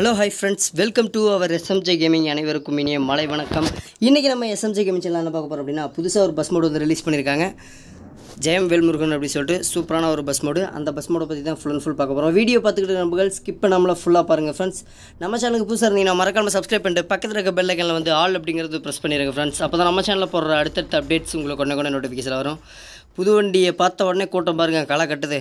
hello hi friends welcome to our SMJ gaming அனைவருக்கும் இனிய மலை வணக்கம் இன்றைக்கி நம்ம எஸ்எம்ஜே கேமிங் சேனல் என்ன பார்க்க போகிறோம் அப்படின்னா புதுசாக ஒரு பஸ் மோடு வந்து ரிலீஸ் பண்ணியிருக்காங்க ஜெயம் வேல்முருகன் அப்படின்னு சொல்லிட்டு சூப்பரான ஒரு பஸ் மோடு அந்த பஸ் மோடை பற்றி தான் ஃபுல் அண்ட் ஃபுல் பார்க்க போகிறோம் வீடியோ பார்த்துக்கிட்டு நம்பர்கள் ஸ்கிப் பண்ணாமல் ஃபுல்லாக பாருங்கள் ஃப்ரெண்ட்ஸ் நம்ம சேனலுக்கு புதுசாக இருந்தீங்கன்னா மறக்காமல் சப்ஸ்கிரைப் பண்ணிட்டு பக்கத்தில் இருக்க பெல்லைக்கனில் வந்து ஆல் அப்படிங்கிறது ப்ரெஸ் பண்ணிடுங்க ஃப்ரெண்ட்ஸ் அப்போ தான் நம்ம சேனலில் போடுற அடுத்தடுத்த அப்டேட்ஸ் உங்களுக்கு கொண்டே கொண்டே நோட்டிஃபிகேஷனில் வரும் புது வண்டியை பார்த்த உடனே கூட்டம் பாருங்கள் களை கட்டுது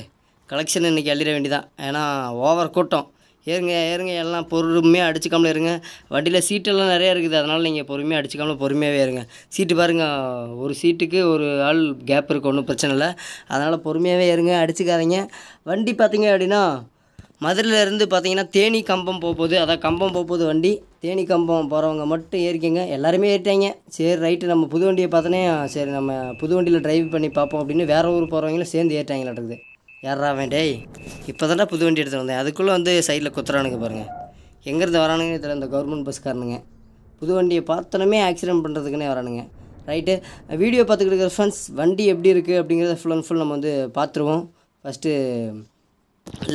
கலெக்ஷன் இன்றைக்கி அள்ளிட வேண்டியதான் ஏன்னா ஓவர் கூட்டம் ஏறுங்க ஏறுங்க எல்லாம் பொறுமையாக அடிச்சுக்காமல இருங்க வண்டியில் சீட்டெல்லாம் நிறையா இருக்குது அதனால் நீங்கள் பொறுமையாக அடிச்சுக்காமல் பொறுமையாகவே இருங்க சீட்டு பாருங்கள் ஒரு சீட்டுக்கு ஒரு ஆள் கேப் இருக்குது ஒன்றும் பிரச்சனை இல்லை அதனால் பொறுமையாகவே இருங்க அடிச்சுக்காதீங்க வண்டி பார்த்தீங்க அப்படின்னா மதுரையிலேருந்து பார்த்தீங்கன்னா தேனி கம்பம் போகுது அதான் கம்பம் போகுது வண்டி தேனி கம்பம் போகிறவங்க மட்டும் ஏறிக்கங்க எல்லாருமே ஏறிட்டாங்க சரி ரைட்டு நம்ம புது வண்டியை பார்த்தோன்னே சரி நம்ம புது வண்டியில் டிரைவ் பண்ணி பார்ப்போம் அப்படின்னு வேறு ஊர் போகிறவங்களும் சேர்ந்து ஏறிட்டாங்களாட்டுருக்குது யாரா வேண்டே இப்போ தானே புது வண்டி எடுத்துகிட்டு வந்தேன் அதுக்குள்ளே வந்து சைடில் குத்துறானுங்க பாருங்கள் எங்கேருந்து வரானுங்க இதில் இந்த கவர்மெண்ட் பஸ்காரனுங்க புது வண்டியை பார்த்தோன்னே ஆக்சிடென்ட் பண்ணுறதுக்குன்னே வரானுங்க ரைட்டு வீடியோ பார்த்துக்கிட்டு இருக்கிற ஃப்ரெண்ட்ஸ் வண்டி எப்படி இருக்குது அப்படிங்கிறத ஃபுல் அண்ட் ஃபுல் நம்ம வந்து பார்த்துருவோம் ஃபஸ்ட்டு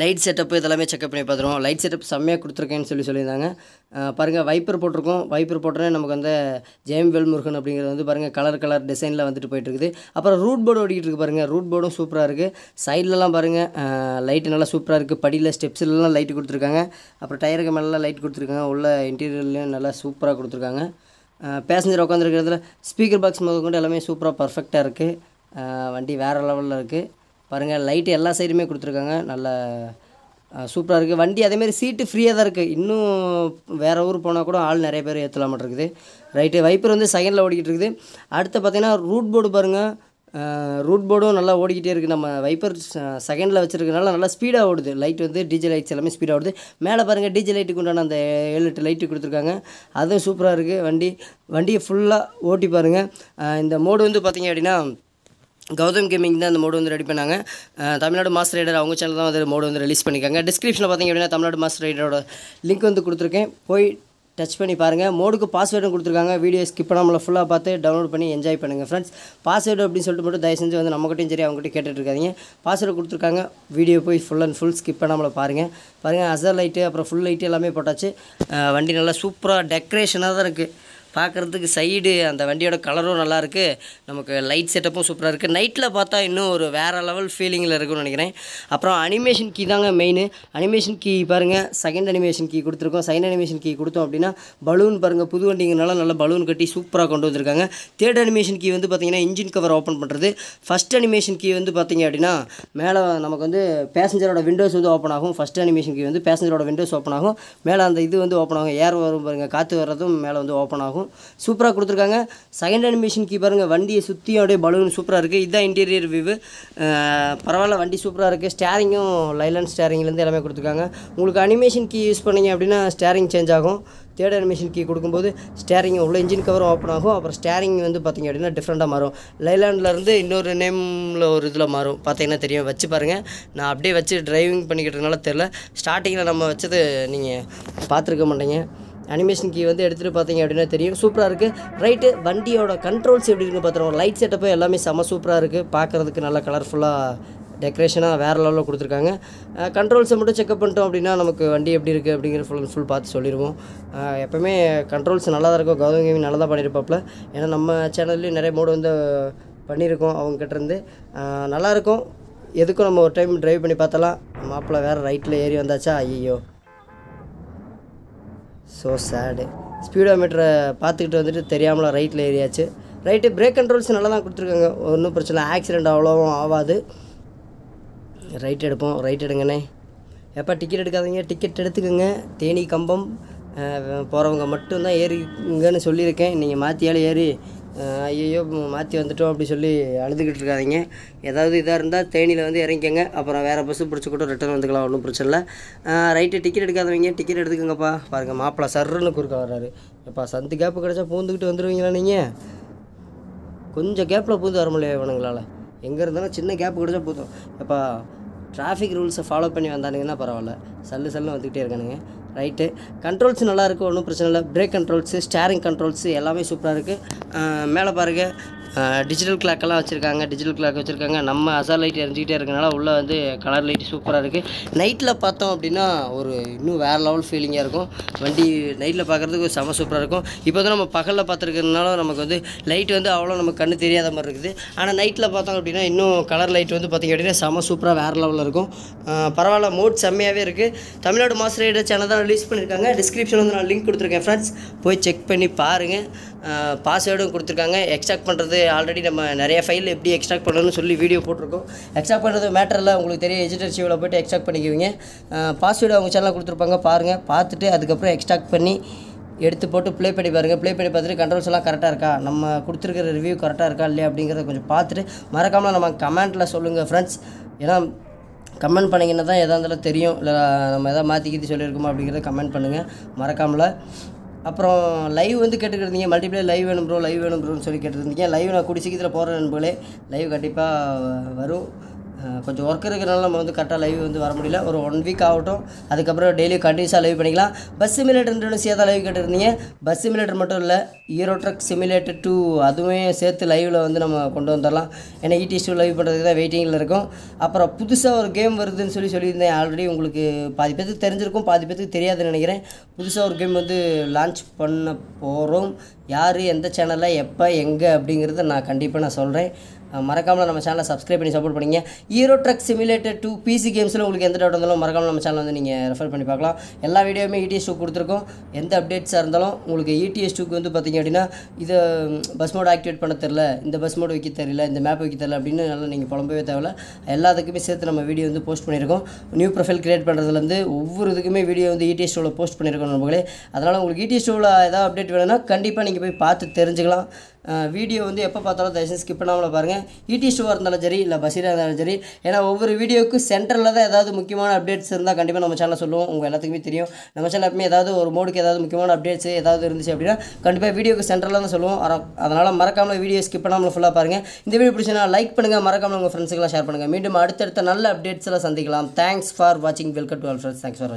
லைட் செட்டப்பு இதெல்லாமே செக்அப் பண்ணி பார்த்துருவோம் லைட் செட்டப் செம்மையாக கொடுத்துருக்கேன்னு சொல்லி சொல்லியிருந்தாங்க பாருங்கள் வைப்பர் போட்டிருக்கோம் வைப்பர் போட்டோன்னே நமக்கு வந்து ஜெயம் வெல்முருகன் அப்படிங்கிறது வந்து பாருங்கள் கலர் கலர் டிசைனில் வந்துட்டு போயிட்டுருக்குது அப்புறம் ரூட் போர்டு ஓடிக்கிட்டு இருக்கு பாருங்கள் ரூட் போர்டும் சூப்பராக இருக்குது சைட்லலாம் பாருங்கள் லைட்டு நல்லா சூப்பராக இருக்குது படியில் ஸ்டெப்ஸ்லாம் லைட்டு கொடுத்துருக்காங்க அப்புறம் டயருக்கு மேலாம் லைட் கொடுத்துருக்காங்க உள்ள இன்டீரியர்லேயும் நல்லா சூப்பராக கொடுத்துருக்காங்க பேசஞ்சர் உட்காந்துருக்கிறதுல ஸ்பீக்கர் பாக்ஸ் முதல் கொண்டு எல்லாமே சூப்பராக பர்ஃபெக்டாக இருக்குது வண்டி வேறு லெவலில் இருக்குது பாருங்கள் லைட்டு எல்லா சைடுமே கொடுத்துருக்காங்க நல்ல சூப்பராக இருக்குது வண்டி அதேமாரி சீட்டு ஃப்ரீயாக தான் இருக்குது இன்னும் வேறு ஊர் போனால் கூட ஆள் நிறைய பேர் ஏற்றலாம் இருக்குது ரைட்டு வைப்பர் வந்து செகண்டில் ஓடிக்கிட்டு இருக்குது அடுத்து பார்த்திங்கன்னா ரூட் போர்டு பாருங்கள் ரூட் போர்டும் நல்லா ஓடிக்கிட்டே இருக்குது நம்ம வைப்பர் செகண்டில் வச்சுருக்கனால நல்லா ஸ்பீடாக ஓடுது லைட் வந்து டிஜே லைட்ஸ் எல்லாமே ஸ்பீடாக ஓடுது மேலே பாருங்கள் டிஜே லைட்டுக்கு உண்டான அந்த ஏழு எட்டு லைட்டு கொடுத்துருக்காங்க அதுவும் சூப்பராக இருக்குது வண்டி வண்டியை ஃபுல்லாக ஓட்டி பாருங்கள் இந்த மோடு வந்து பார்த்திங்க அப்படின்னா கௌதம் கேமிங் தான் அந்த மோடு வந்து ரெடி பண்ணாங்க தமிழ்நாடு மாஸ்டர் ரைடர் அவங்க சேனல் தான் வந்து மோடு வந்து ரிலீஸ் பண்ணிக்காங்க டிஸ்கிரிப்ஷனில் பார்த்திங்க அப்படின்னா தமிழ்நாடு மாஸ்டர் ரைடரோட லிங்க் வந்து கொடுத்துருக்கேன் போய் டச் பண்ணி பாருங்கள் மோடுக்கு பாஸ்வேர்டும் கொடுத்துருக்காங்க வீடியோ ஸ்கிப் பண்ணாமல் ஃபுல்லாக பார்த்து டவுன்லோட் பண்ணி என்ஜாய் பண்ணுங்கள் ஃப்ரெண்ட்ஸ் பாஸ்வேர்டு அப்படின்னு சொல்லிட்டு மட்டும் தயவு செஞ்சு வந்து நம்மகிட்டையும் சரி அவங்ககிட்ட கேட்டுட்ருக்காதீங்க பாஸ்வேர்டு கொடுத்துருக்காங்க வீடியோ போய் ஃபுல் அண்ட் ஃபுல் ஸ்கிப் பண்ணாமல் பாருங்கள் பாருங்கள் அசர் லைட்டு அப்புறம் ஃபுல் லைட்டு எல்லாமே போட்டாச்சு வண்டி நல்லா சூப்பராக டெக்கரேஷனாக தான் இருக்குது பார்க்குறதுக்கு சைடு அந்த வண்டியோட கலரும் நல்லாயிருக்கு நமக்கு லைட் செட்டப்பும் சூப்பராக இருக்குது நைட்டில் பார்த்தா இன்னும் ஒரு வேறு லெவல் ஃபீலிங்கில் இருக்குன்னு நினைக்கிறேன் அப்புறம் அனிமேஷன் கீ தாங்க மெயின் அனிமேஷன் கீ பாருங்கள் செகண்ட் அனிமேஷன் கீ கொடுத்துருக்கோம் செகண்ட் அனிமேஷன் கீ கொடுத்தோம் அப்படின்னா பலூன் பாருங்கள் புது வண்டிங்கனால நல்லா பலூன் கட்டி சூப்பராக கொண்டு வந்திருக்காங்க தேர்ட் அனிமேஷன் கீ வந்து பார்த்திங்கன்னா இன்ஜின் கவர் ஓப்பன் பண்ணுறது ஃபஸ்ட் அனிமேஷன் கீ வந்து பார்த்திங்க அப்படின்னா மேலே நமக்கு வந்து பேசஞ்சரோட விண்டோஸ் வந்து ஓப்பன் ஆகும் ஃபஸ்ட் அனிமேஷன் கீ வந்து பேசஞ்சரோட விண்டோஸ் ஓப்பன் ஆகும் மேலே அந்த இது வந்து ஓப்பன் ஆகும் ஏர் வரும் பாருங்கள் காற்று வர்றதும் மேலே வந்து ஓப்பன் ஆகும் இருக்கும் சூப்பராக கொடுத்துருக்காங்க செகண்ட் அனிமேஷன் கீ பாருங்கள் வண்டியை சுற்றியும் அப்படியே பலூன் சூப்பராக இருக்குது இதுதான் இன்டீரியர் வியூவு பரவாயில்ல வண்டி சூப்பராக இருக்குது ஸ்டேரிங்கும் லைலன் ஸ்டேரிங்லேருந்து எல்லாமே கொடுத்துருக்காங்க உங்களுக்கு அனிமேஷன் கீ யூஸ் பண்ணிங்க அப்படின்னா ஸ்டேரிங் சேஞ்ச் ஆகும் தேர்ட் அனிமேஷன் கீ கொடுக்கும்போது ஸ்டேரிங் உள்ள இன்ஜின் கவரும் ஓப்பன் ஆகும் அப்புறம் ஸ்டேரிங் வந்து பார்த்திங்க அப்படின்னா டிஃப்ரெண்ட்டாக மாறும் லைலாண்ட்லேருந்து இன்னொரு நேமில் ஒரு இதில் மாறும் பார்த்தீங்கன்னா தெரியும் வச்சு பாருங்கள் நான் அப்படியே வச்சு டிரைவிங் பண்ணிக்கிட்டதுனால தெரில ஸ்டார்டிங்கில் நம்ம வச்சது நீங்கள் பார்த்துருக்க மாட்டேங்க அனிமேஷன் கீ வந்து எடுத்துகிட்டு பார்த்தீங்க அப்படின்னா தெரியும் சூப்பராக இருக்குது ரைட்டு வண்டியோட கண்ட்ரோல்ஸ் எப்படி இருக்குன்னு பார்த்துருவோம் லைட் செட்டப்பு எல்லாமே செம சூப்பராக இருக்குது பார்க்குறதுக்கு நல்லா கலர்ஃபுல்லாக டெக்கரேஷனாக வேறு லெவலில் கொடுத்துருக்காங்க கண்ட்ரோல்ஸை மட்டும் செக்அப் பண்ணிட்டோம் அப்படின்னா நமக்கு வண்டி எப்படி இருக்குது அப்படிங்கிற ஃபுல் அண்ட் ஃபுல் பார்த்து சொல்லிடுவோம் எப்போவுமே கண்ட்ரோல்ஸ் நல்லா தான் இருக்கும் கௌதம் கேமி நல்லா தான் பண்ணியிருப்பாப்பில் ஏன்னா நம்ம சேனல்லையும் நிறைய மோடு வந்து பண்ணியிருக்கோம் அவங்ககிட்டருந்து நல்லாயிருக்கும் எதுக்கும் நம்ம ஒரு டைம் ட்ரைவ் பண்ணி பார்த்தலாம் மாப்பிள்ளை வேறு ரைட்டில் ஏறி வந்தாச்சா ஐயோ ஸோ சேடு ஸ்பீடோமீட்டரை பார்த்துக்கிட்டு வந்துட்டு தெரியாமல் ரைட்டில் ஏறியாச்சு ரைட்டு பிரேக் கண்ட்ரோல்ஸ் நல்லா தான் கொடுத்துருக்காங்க ஒன்றும் பிரச்சனை ஆக்சிடெண்ட் அவ்வளோவும் ஆகாது ரைட் எடுப்போம் ரைட் எடுங்கண்ணே எப்போ டிக்கெட் எடுக்காதீங்க டிக்கெட் எடுத்துக்கோங்க தேனி கம்பம் போகிறவங்க மட்டும்தான் ஏறிங்கன்னு சொல்லியிருக்கேன் நீங்கள் மாற்றியால் ஏறி ஐயோ மாற்றி வந்துட்டோம் அப்படி சொல்லி அழுதுகிட்டு இருக்காதிங்க ஏதாவது இதாக இருந்தால் தேனியில் வந்து இறங்கிக்கங்க அப்புறம் வேறு பஸ்ஸு பிடிச்சி கூட ரிட்டர்ன் வந்துக்கலாம் ஒன்றும் பிரச்சனை இல்லை ரைட்டு டிக்கெட் எடுக்காதவங்க டிக்கெட் எடுத்துக்கங்கப்பா பாருங்கள் மாப்பிள்ளை சர்ன்னு குறுக்க வர்றாரு இப்போ சந்து கேப்பு கிடச்சா பூந்துக்கிட்டு வந்துடுவீங்களா நீங்கள் கொஞ்சம் கேப்பில் பூந்து வர முடியாது இவனுங்களால் எங்கே இருந்தாலும் சின்ன கேப்பு கிடச்சா பூத்தும் இப்போ டிராஃபிக் ரூல்ஸை ஃபாலோ பண்ணி வந்தானுங்கன்னா பரவாயில்ல சல்லு சல்லுன்னு வந்துக்கிட்டே இருக்கானுங்க ரைட்டு கண்ட்ரோல்ஸ் நல்லாயிருக்கு ஒன்றும் பிரச்சனை இல்லை பிரேக் கண்ட்ரோல்ஸு ஸ்டேரிங் கண்ட்ரோல்ஸு எல்லாமே சூப்பராக இருக்குது மேலே பாருங்கள் டிஜிட்டல் கிளாக்கெல்லாம் வச்சுருக்காங்க டிஜிட்டல் கிளாக் வச்சுருக்காங்க நம்ம அசார் லைட் எரிஞ்சிக்கிட்டே இருக்கனால உள்ளே வந்து கலர் லைட் சூப்பராக இருக்குது நைட்டில் பார்த்தோம் அப்படின்னா ஒரு இன்னும் வேறு லெவல் ஃபீலிங்காக இருக்கும் வண்டி நைட்டில் பார்க்குறதுக்கு செம சூப்பராக இருக்கும் இப்போ தான் நம்ம பகலில் பார்த்துருக்கிறதுனால நமக்கு வந்து லைட் வந்து அவ்வளோ நம்ம கண்ணு தெரியாத மாதிரி இருக்குது ஆனால் நைட்டில் பார்த்தோம் அப்படின்னா இன்னும் கலர் லைட் வந்து பார்த்திங்க அப்படின்னா செம சூப்பராக வேறு லெவலில் இருக்கும் பரவாயில்ல மோட் செம்மையாகவே இருக்குது தமிழ்நாடு மாஸ்டர் ரைடர் சேனல் தான் ரிலீஸ் பண்ணியிருக்காங்க டிஸ்கிரிப்ஷன் வந்து நான் லிங்க் கொடுத்துருக்கேன் ஃப்ரெண்ட்ஸ் போய் செக் பண்ணி பாருங்கள் பாஸ்வேர்டும் கொடுத்துருக்காங்க எக்ஸ்ட்ராக்ட் பண்ணுறது ஆல்ரெடி நம்ம நிறைய ஃபைல் எப்படி எக்ஸ்ட்ராக்ட் பண்ணணும்னு சொல்லி வீடியோ போட்டிருக்கோம் எக்ஸ்ட்ராக்ட் பண்ணுறது மேட்டரில் உங்களுக்கு தெரிய எஜிட்டர் போய்ட்டு எக்ஸ்ட்ராக்ட் பண்ணிக்குவீங்க பாஸ்வேர்டு அவங்க சேனலில் கொடுத்துருப்பாங்க பாருங்கள் பார்த்துட்டு அதுக்கப்புறம் எக்ஸ்ட்ராக்ட் பண்ணி எடுத்து போட்டு ப்ளே பண்ணி பாருங்கள் ப்ளே பண்ணி பார்த்துட்டு கண்ட்ரோல்ஸ் எல்லாம் கரெக்டாக இருக்கா நம்ம கொடுத்துருக்கிற ரிவ்யூ கரெக்டாக இருக்கா இல்லையா அப்படிங்கிறத கொஞ்சம் பார்த்துட்டு மறக்காமல் நம்ம கமெண்ட்டில் சொல்லுங்கள் ஃப்ரெண்ட்ஸ் ஏன்னா கமெண்ட் பண்ணிங்கன்னா தான் எதாக இருந்தாலும் தெரியும் இல்லை நம்ம எதாவது மாற்றி கீற்றி சொல்லியிருக்கோமா அப்படிங்கிறத கமெண்ட் பண்ணுங்கள் மறக்காமல் அப்புறம் லைவ் வந்து கேட்டுக்கிட்டு மல்டிப்ளே லைவ் வேணும் ப்ரோ லைவ் வேணும் ப்ரோன்னு சொல்லி கேட்டுருந்தீங்க லைவ் நான் கூடி சீக்கிரத்தில் போகிறேன் நண்பர்களே லைவ் கண்டிப்பாக வரும் கொஞ்சம் ஒர்க் இருக்கிறனால நம்ம வந்து கரெக்டாக லைவ் வந்து வர முடியல ஒரு ஒன் வீக் ஆகட்டும் அதுக்கப்புறம் டெய்லியும் கண்டினியூஸாக லைவ் பண்ணிக்கலாம் பஸ் ஒன்று சேர்த்தா லைவ் கேட்டிருந்தீங்க பஸ் சிமிலேட்டர் மட்டும் இல்லை ஈரோ ட்ரக் சிமிலேட்டர் டூ அதுவுமே சேர்த்து லைவில் வந்து நம்ம கொண்டு வந்துடலாம் ஏன்னா இடி e ஸ்டூ லைவ் பண்ணுறதுக்கு தான் வெயிட்டிங்கில் இருக்கும் அப்புறம் புதுசாக ஒரு கேம் வருதுன்னு சொல்லி சொல்லியிருந்தேன் ஆல்ரெடி உங்களுக்கு பாதி பேத்துக்கு தெரிஞ்சிருக்கும் பாதி பேத்துக்கு தெரியாதுன்னு நினைக்கிறேன் புதுசாக ஒரு கேம் வந்து லான்ச் பண்ண போகிறோம் யார் எந்த சேனலில் எப்போ எங்கே அப்படிங்கிறத நான் கண்டிப்பாக நான் சொல்கிறேன் மறக்காமல் நம்ம சேனலை சப்ஸ்கிரைப் பண்ணி சப்போர்ட் பண்ணிங்க hero truck simulated two PC கேம்ஸில் உங்களுக்கு எந்த டவுட் இருந்தாலும் மறக்காமல் நம்ம சேனல் வந்து நீங்கள் ரெஃபர் பண்ணி பார்க்கலாம் எல்லா வீடியோவுமே இடிஎஸ் e டூ கொடுத்துருக்கோம் எந்த அப்டேட்ஸாக இருந்தாலும் உங்களுக்கு இடிஎஸ் e டூக்கு வந்து பார்த்திங்க அப்படின்னா இதை பஸ் மோட் ஆக்டிவேட் பண்ண தெரில இந்த பஸ் மோட் வைக்க தெரியல இந்த மேப் வைக்க தெரில அப்படின்னு நல்லா நீங்கள் புலம்பவே தேவையில்ல எல்லாத்துக்குமே சேர்த்து நம்ம வீடியோ வந்து போஸ்ட் பண்ணியிருக்கோம் நியூ ப்ரொஃபைல் கிரியேட் பண்ணுறதுலேருந்து ஒவ்வொரு இதுக்குமே வீடியோ வந்து இடிஎஸ் ஷோவில் போஸ்ட் பண்ணியிருக்கோம் நம்மளே அதனால் உங்களுக்கு இடிஎஸ் e ஷோவில் ஏதாவது அப்டேட் வேணும்னா கண்டிப்பாக நீங்கள் போய் பார்த்து தெரிஞ்சுக்கலாம் வீடியோ வந்து எப்போ பார்த்தாலும் தயவுசெய்து ஸ்கிப் பண்ணாமல் பாருங்கள் இடி e ஷோவாக இருந்தாலும் சரி இல்லை பசீராக இருந்தாலும் சரி ஏன்னா ஒவ்வொரு வீடியோக்கும் சென்டரில் தான் ஏதாவது முக்கியமான அப்டேட்ஸ் இருந்தால் கண்டிப்பாக நம்ம சேனல் சொல்லுவோம் உங்கள் எல்லாத்துக்குமே தெரியும் நம்ம சேனல் எப்பவுமே ஏதாவது ஒரு மோடுக்கு ஏதாவது முக்கியமான அப்டேட்ஸ் ஏதாவது இருந்துச்சு அப்படின்னா கண்டிப்பாக வீடியோக்கு சென்டரில் தான் சொல்லுவோம் அதனால் மறக்காமல் வீடியோ ஸ்கிப் பண்ணாமல் ஃபுல்லாக பாருங்கள் இந்த வீடியோ பிடிச்சினா லைக் பண்ணுங்கள் மறக்காமல் உங்கள் ஃப்ரெண்ட்ஸுக்கெல்லாம் ஷேர் பண்ணுங்கள் மீண்டும் அடுத்தடுத்த நல்ல அப்டேட்ஸ்லாம் சந்திக்கலாம் தேங்க்ஸ் ஃபார் வாட்சிங் welcome to all friends thanks for